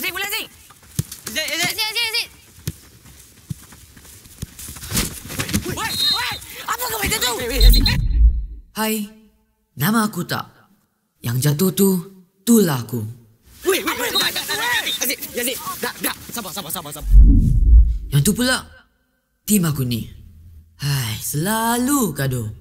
Azik pulang Azik. Azik Azik Azik Azik Azik. Wei wei. Apa kau buat tu? Hai. Nama aku tak. Yang jatuh tu tu lah aku. Wei wei. Azik Azik. Dak dak. Sabar sabar sabar sabar. Yang tu pula. Tim aku ni. Hai, selalu gaduh.